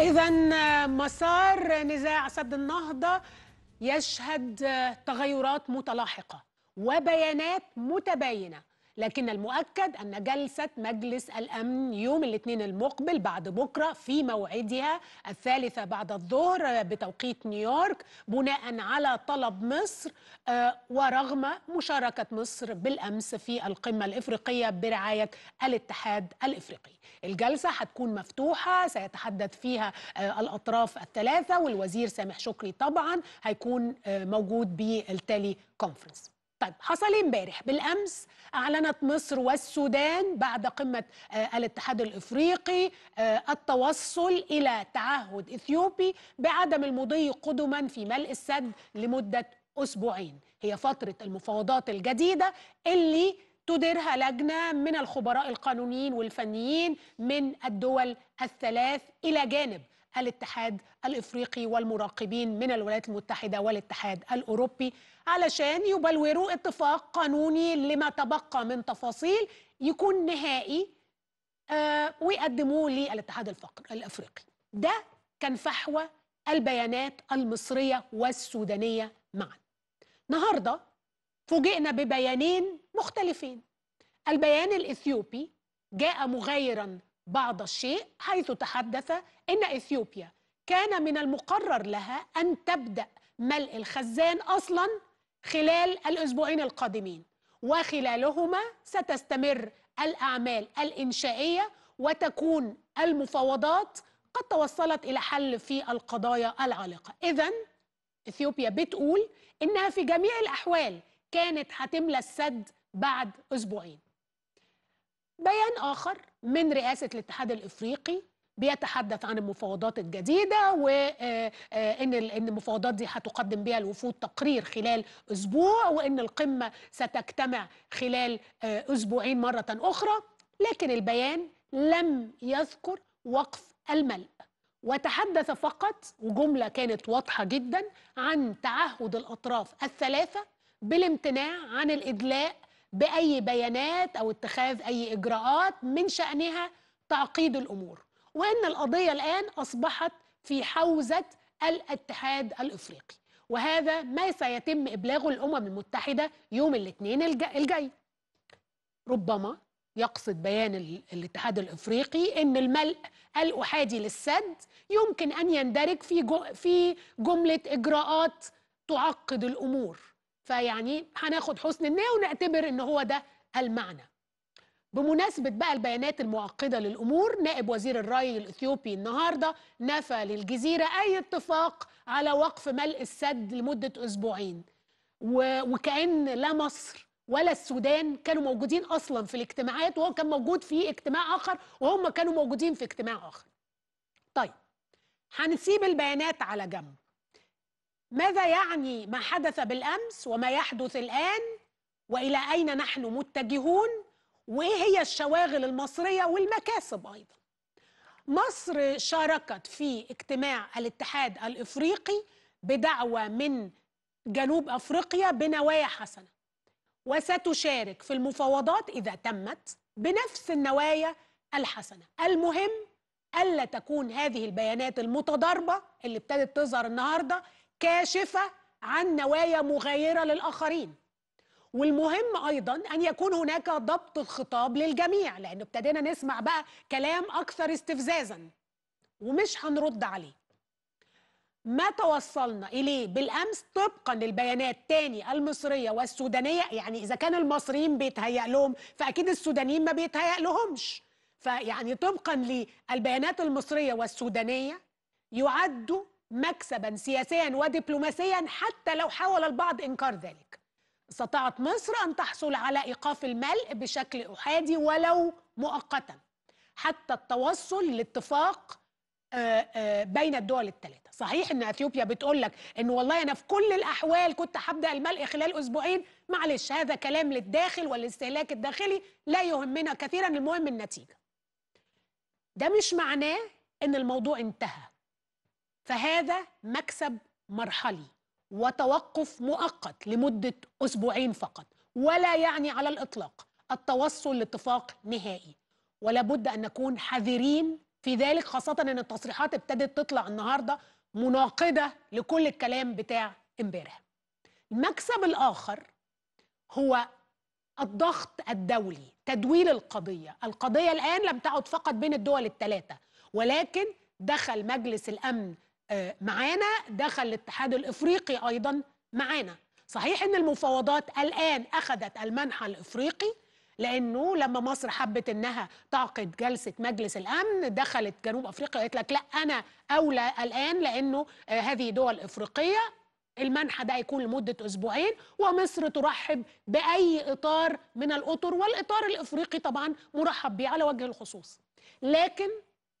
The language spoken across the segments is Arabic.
إذا مسار نزاع سد النهضة يشهد تغيرات متلاحقة وبيانات متباينة لكن المؤكد أن جلسة مجلس الأمن يوم الاثنين المقبل بعد بكرة في موعدها الثالثة بعد الظهر بتوقيت نيويورك بناء على طلب مصر آه، ورغم مشاركة مصر بالأمس في القمة الإفريقية برعاية الاتحاد الإفريقي الجلسة هتكون مفتوحة سيتحدث فيها آه، الأطراف الثلاثة والوزير سامح شكري طبعا هيكون آه، موجود بالتالي كونفرنس طيب حصل إيه امبارح بالامس اعلنت مصر والسودان بعد قمه آه، الاتحاد الافريقي آه، التوصل الى تعهد اثيوبي بعدم المضي قدما في ملء السد لمده اسبوعين هي فتره المفاوضات الجديده اللي تديرها لجنه من الخبراء القانونيين والفنيين من الدول الثلاث الى جانب الاتحاد الافريقي والمراقبين من الولايات المتحده والاتحاد الاوروبي علشان يبلوروا اتفاق قانوني لما تبقى من تفاصيل يكون نهائي آه، ويقدموه للاتحاد الافريقي. ده كان فحوى البيانات المصريه والسودانيه معا. النهارده فوجئنا ببيانين مختلفين. البيان الاثيوبي جاء مغايرا بعض الشيء حيث تحدث ان اثيوبيا كان من المقرر لها ان تبدا ملء الخزان اصلا خلال الاسبوعين القادمين وخلالهما ستستمر الاعمال الانشائيه وتكون المفاوضات قد توصلت الى حل في القضايا العالقه اذا اثيوبيا بتقول انها في جميع الاحوال كانت هتملى السد بعد اسبوعين بيان آخر من رئاسة الاتحاد الإفريقي بيتحدث عن المفاوضات الجديدة وإن آه، آه، إن المفاوضات دي هتقدم بها الوفود تقرير خلال أسبوع وإن القمة ستجتمع خلال آه، أسبوعين مرة أخرى لكن البيان لم يذكر وقف الملء وتحدث فقط وجملة كانت واضحة جدا عن تعهد الأطراف الثلاثة بالامتناع عن الإدلاء باي بيانات او اتخاذ اي اجراءات من شانها تعقيد الامور وان القضيه الان اصبحت في حوزه الاتحاد الافريقي وهذا ما سيتم ابلاغه الامم المتحده يوم الاثنين الجاي ربما يقصد بيان الاتحاد الافريقي ان الملء الاحادي للسد يمكن ان يندرج في في جمله اجراءات تعقد الامور فيعني هناخد حسن النية ونعتبر ان هو ده المعنى بمناسبة بقى البيانات المعقدة للأمور نائب وزير الري الإثيوبي النهاردة نفى للجزيرة أي اتفاق على وقف ملء السد لمدة أسبوعين و... وكأن لا مصر ولا السودان كانوا موجودين أصلا في الاجتماعات وهو كان موجود في اجتماع آخر وهم كانوا موجودين في اجتماع آخر طيب هنسيب البيانات على جنب ماذا يعني ما حدث بالامس وما يحدث الان والى اين نحن متجهون وايه هي الشواغل المصريه والمكاسب ايضا مصر شاركت في اجتماع الاتحاد الافريقي بدعوه من جنوب افريقيا بنوايا حسنه وستشارك في المفاوضات اذا تمت بنفس النوايا الحسنه المهم الا تكون هذه البيانات المتضاربه اللي ابتدت تظهر النهارده كاشفه عن نوايا مغايره للاخرين والمهم ايضا ان يكون هناك ضبط الخطاب للجميع لانه ابتدينا نسمع بقى كلام اكثر استفزازا ومش هنرد عليه ما توصلنا اليه بالامس طبقا للبيانات تاني المصريه والسودانيه يعني اذا كان المصريين بيتهيأ لهم فاكيد السودانيين ما بيتهيأ لهمش فيعني طبقا للبيانات المصريه والسودانيه يعدوا مكسبا سياسيا ودبلوماسيا حتى لو حاول البعض انكار ذلك. استطاعت مصر ان تحصل على ايقاف الملء بشكل احادي ولو مؤقتا حتى التوصل لاتفاق آه، آه، بين الدول الثلاثه، صحيح ان اثيوبيا بتقول لك ان والله انا في كل الاحوال كنت هبدا الملء خلال اسبوعين، معلش هذا كلام للداخل والاستهلاك الداخلي لا يهمنا كثيرا المهم النتيجه. ده مش معناه ان الموضوع انتهى فهذا مكسب مرحلي وتوقف مؤقت لمدة أسبوعين فقط ولا يعني على الإطلاق التوصل لاتفاق نهائي ولا بد أن نكون حذرين في ذلك خاصة أن التصريحات ابتدت تطلع النهاردة مناقضة لكل الكلام بتاع امبارح المكسب الآخر هو الضغط الدولي تدويل القضية القضية الآن لم تعد فقط بين الدول الثلاثة ولكن دخل مجلس الأمن آه، معانا دخل الاتحاد الافريقي ايضا معانا صحيح ان المفاوضات الان اخذت المنحى الافريقي لانه لما مصر حبت انها تعقد جلسه مجلس الامن دخلت جنوب افريقيا وقالت لك لا انا اولى الان لانه آه، هذه دول افريقيه المنحى ده هيكون لمده اسبوعين ومصر ترحب باي اطار من الاطر والاطار الافريقي طبعا مرحب به على وجه الخصوص لكن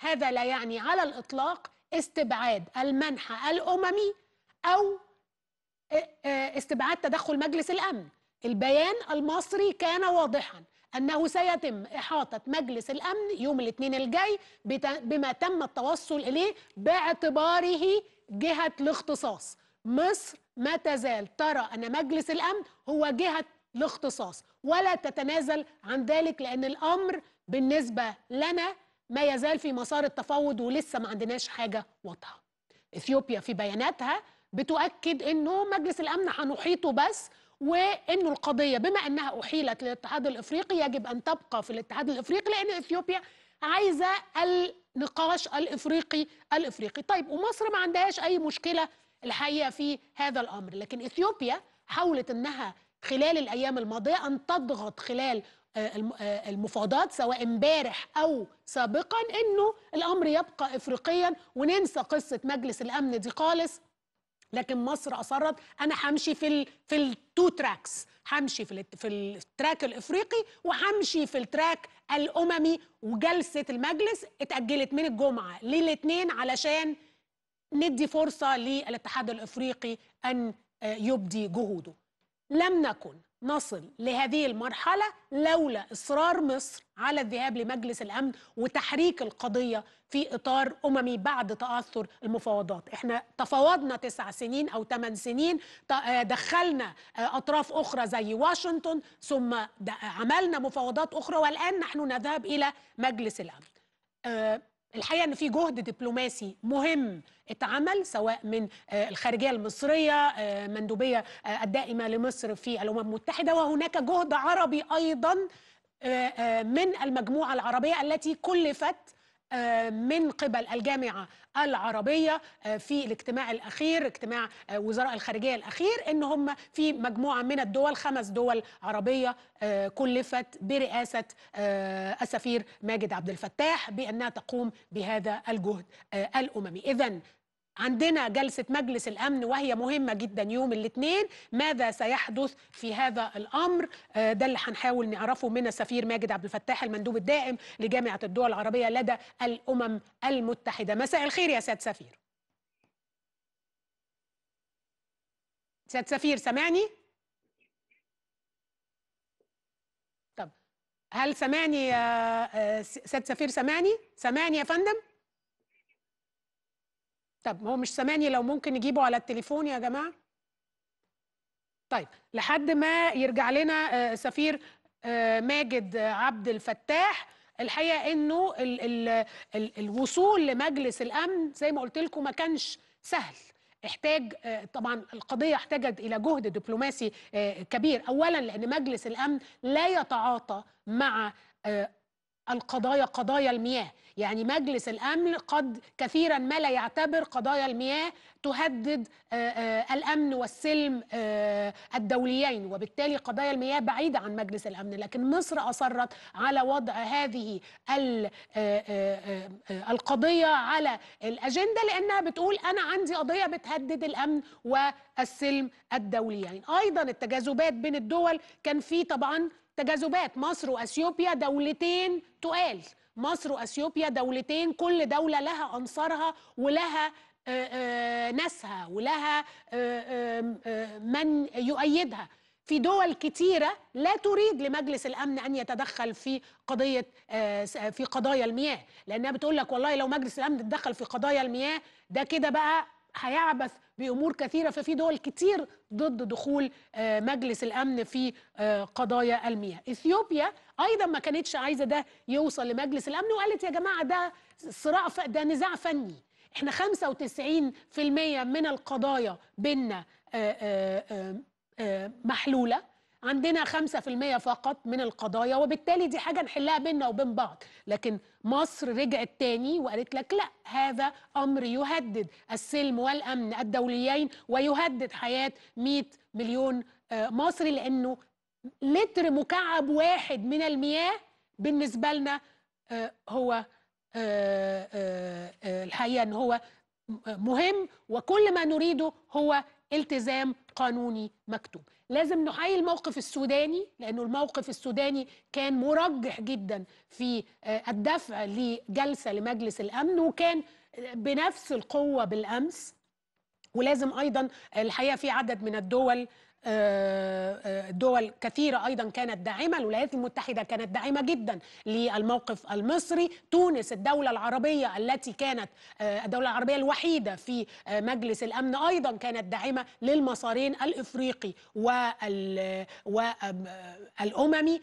هذا لا يعني على الاطلاق استبعاد المنحى الاممي او آه، آه، استبعاد تدخل مجلس الامن البيان المصري كان واضحا انه سيتم احاطه مجلس الامن يوم الاثنين الجاي بما تم التوصل اليه باعتباره جهه الاختصاص مصر ما تزال ترى ان مجلس الامن هو جهه الاختصاص ولا تتنازل عن ذلك لان الامر بالنسبه لنا ما يزال في مسار التفاوض ولسه ما عندناش حاجه واضحه. اثيوبيا في بياناتها بتؤكد انه مجلس الامن هنحيطه بس وانه القضيه بما انها احيلت للاتحاد الافريقي يجب ان تبقى في الاتحاد الافريقي لان اثيوبيا عايزه النقاش الافريقي الافريقي طيب ومصر ما عندهاش اي مشكله الحقيقه في هذا الامر لكن اثيوبيا حاولت انها خلال الايام الماضيه ان تضغط خلال آه، آه، المفاوضات سواء امبارح او سابقا انه الامر يبقى افريقيا وننسى قصه مجلس الامن دي خالص لكن مصر اصرت انا همشي في الـ في التو تراكس همشي في في التراك الافريقي وهمشي في التراك الاممي وجلسه المجلس اتاجلت من الجمعه للاثنين علشان ندي فرصه للاتحاد الافريقي ان آه، يبدي جهوده لم نكن نصل لهذه المرحلة لولا إصرار مصر على الذهاب لمجلس الأمن وتحريك القضية في إطار أممي بعد تأثر المفاوضات إحنا تفاوضنا تسع سنين أو ثمان سنين آه، دخلنا آه، أطراف أخرى زي واشنطن ثم عملنا مفاوضات أخرى والآن نحن نذهب إلى مجلس الأمن آه، الحقيقه ان في جهد دبلوماسي مهم اتعمل سواء من آه، الخارجيه المصريه آه، مندوبيه آه، الدائمه لمصر في الامم المتحده وهناك جهد عربي ايضا من المجموعه العربيه التي كلفت آه، من قبل الجامعه العربيه آه، في الاجتماع الاخير اجتماع آه، وزراء الخارجيه الاخير ان هم في مجموعه من الدول خمس دول عربيه كلفت برئاسه السفير ماجد عبد الفتاح بانها تقوم بهذا الجهد الاممي إذن عندنا جلسة مجلس الأمن وهي مهمة جدا يوم الاثنين ماذا سيحدث في هذا الأمر آه، ده اللي هنحاول نعرفه من السفير ماجد عبد الفتاح المندوب الدائم لجامعة الدول العربية لدى الأمم المتحدة مساء الخير يا سيد سفير سيد سفير سامعني؟ طب هل سامعني يا آه، سيد سفير سامعني؟ سامعني يا فندم؟ طب هو مش سامعني لو ممكن نجيبه على التليفون يا جماعه طيب لحد ما يرجع لنا آه، سفير آه، ماجد آه، عبد الفتاح الحقيقه انه الـ الـ الـ الوصول لمجلس الامن زي ما قلت لكم ما كانش سهل احتاج طبعا القضيه احتاجت الى جهد دبلوماسي كبير اولا لان مجلس الامن لا يتعاطى مع القضايا قضايا المياه يعني مجلس الامن قد كثيرا ما لا يعتبر قضايا المياه تهدد آه، آه، الامن والسلم آه، الدوليين وبالتالي قضايا المياه بعيده عن مجلس الامن لكن مصر اصرت على وضع هذه القضيه على الاجنده لانها بتقول انا عندي قضيه بتهدد الامن والسلم الدوليين ايضا التجاذبات بين الدول كان في طبعا تجاذبات مصر واثيوبيا دولتين تقال مصر واثيوبيا دولتين كل دوله لها انصارها ولها آه، آه، ناسها ولها آه، من يؤيدها في دول كتيرة لا تريد لمجلس الأمن أن يتدخل في قضية في قضايا المياه لأنها بتقول لك والله لو مجلس الأمن تدخل في قضايا المياه ده كده بقى هيعبث بامور كثيره ففي دول كتير ضد دخول آه، مجلس الامن في آه، قضايا المياه اثيوبيا ايضا ما كانتش عايزه ده يوصل لمجلس الامن وقالت يا جماعه ده صراع ده نزاع فني احنا 95% من القضايا بيننا آه، محلوله عندنا 5% فقط من القضايا وبالتالي دي حاجة نحلها بينا وبين بعض لكن مصر رجعت تاني وقالت لك لا هذا أمر يهدد السلم والأمن الدوليين ويهدد حياة 100 مليون آه، مصري لأنه لتر مكعب واحد من المياه بالنسبة لنا آه، هو آه، الحقيقة أن هو مهم وكل ما نريده هو التزام قانوني مكتوب لازم نحيي الموقف السوداني لانه الموقف السوداني كان مرجح جدا في آه، الدفع لجلسه لمجلس الامن وكان بنفس القوه بالامس ولازم ايضا الحقيقه في عدد من الدول آه، آه، دول كثيرة أيضا كانت داعمة الولايات المتحدة كانت داعمة جدا للموقف المصري تونس الدولة العربية التي كانت آه، الدولة العربية الوحيدة في مجلس الأمن أيضا كانت داعمة للمسارين الإفريقي والأممي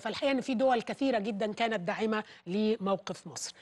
فالحقيقة أن في دول كثيرة جدا كانت داعمة لموقف مصر